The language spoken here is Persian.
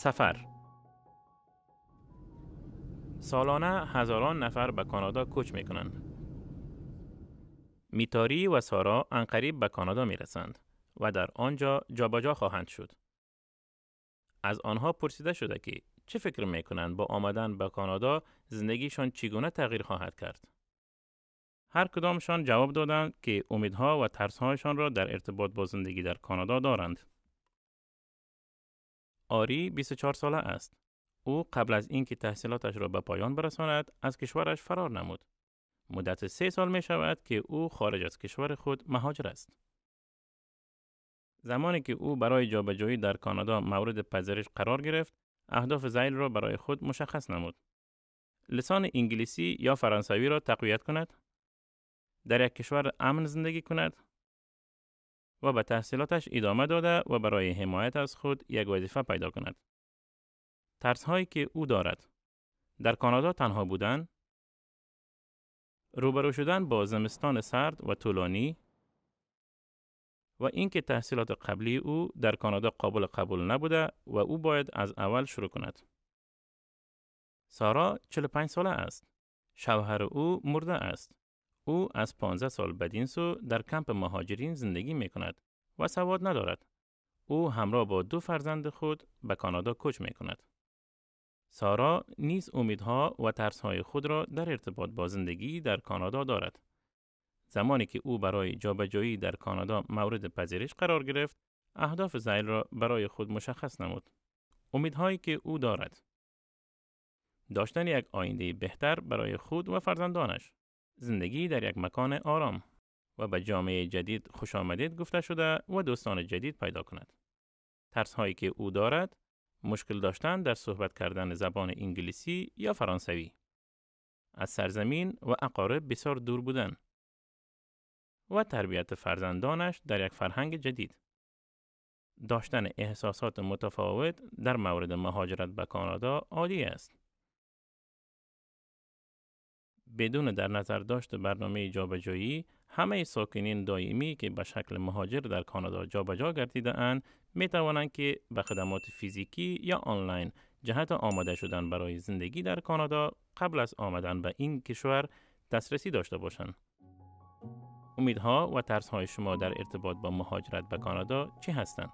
سفر سالانه هزاران نفر به کانادا کوچ می کنند. میتاری و سارا انقریب به کانادا می رسند و در آنجا جابجا خواهند شد. از آنها پرسیده شده که چه فکر می با آمدن به کانادا زندگیشان چگونه تغییر خواهد کرد؟ هر کدامشان جواب دادند که امیدها و ترسهایشان را در ارتباط با زندگی در کانادا دارند. آری 24 ساله است. او قبل از اینکه تحصیلاتش را به پایان برساند از کشورش فرار نمود. مدت سه سال می شود که او خارج از کشور خود مهاجر است. زمانی که او برای جابجایی در کانادا مورد پذیرش قرار گرفت، اهداف زیل را برای خود مشخص نمود. لسان انگلیسی یا فرانسوی را تقویت کند، در یک کشور امن زندگی کند، و به تحصیلاتش ادامه داده و برای حمایت از خود یک وظیفه پیدا کند. ترس هایی که او دارد در کانادا تنها بودن روبرو شدن با زمستان سرد و طولانی و اینکه تحصیلات قبلی او در کانادا قابل قبول نبوده و او باید از اول شروع کند. سارا 45 ساله است. شوهر او مرده است او از 15 سال بدین سو در کمپ مهاجرین زندگی می کند و سواد ندارد. او همراه با دو فرزند خود به کانادا کوچ می کند. سارا نیز امیدها و ترسهای خود را در ارتباط با زندگی در کانادا دارد. زمانی که او برای جابجایی در کانادا مورد پذیرش قرار گرفت، اهداف زیل را برای خود مشخص نمود. امیدهایی که او دارد. داشتن یک آینده بهتر برای خود و فرزندانش. زندگی در یک مکان آرام و به جامعه جدید خوش آمدید گفته شده و دوستان جدید پیدا کند. ترس هایی که او دارد مشکل داشتن در صحبت کردن زبان انگلیسی یا فرانسوی از سرزمین و اقارب بسیار دور بودن و تربیت فرزندانش در یک فرهنگ جدید داشتن احساسات متفاوت در مورد مهاجرت به کانادا عادی است بدون در نظر داشت برنامه جابجایی همه ساکنین دائمی که به شکل مهاجر در کانادا جابجا گردیده اند می توانند که به خدمات فیزیکی یا آنلاین جهت آماده شدن برای زندگی در کانادا قبل از آمدن به این کشور دسترسی داشته باشند. امیدها و های شما در ارتباط با مهاجرت به کانادا چی هستند؟